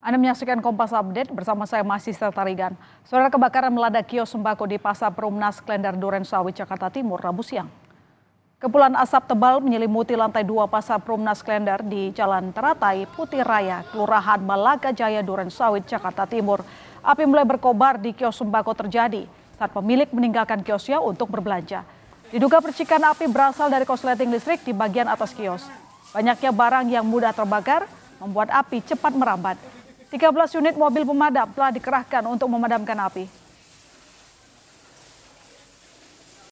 Anda menyaksikan Kompas Update bersama saya masih Tarigan. Saudara kebakaran melanda kios sembako di Pasar Perumnas Klender Duren Sawit Jakarta Timur Rabu siang. Kepulan asap tebal menyelimuti lantai dua Pasar Perumnas Klender di Jalan Teratai Putih Raya, Kelurahan Malaga Jaya Duren Sawit Jakarta Timur. Api mulai berkobar di kios sembako terjadi saat pemilik meninggalkan kiosnya untuk berbelanja. Diduga percikan api berasal dari kosleting listrik di bagian atas kios. Banyaknya barang yang mudah terbakar membuat api cepat merambat. 13 unit mobil pemadam telah dikerahkan untuk memadamkan api.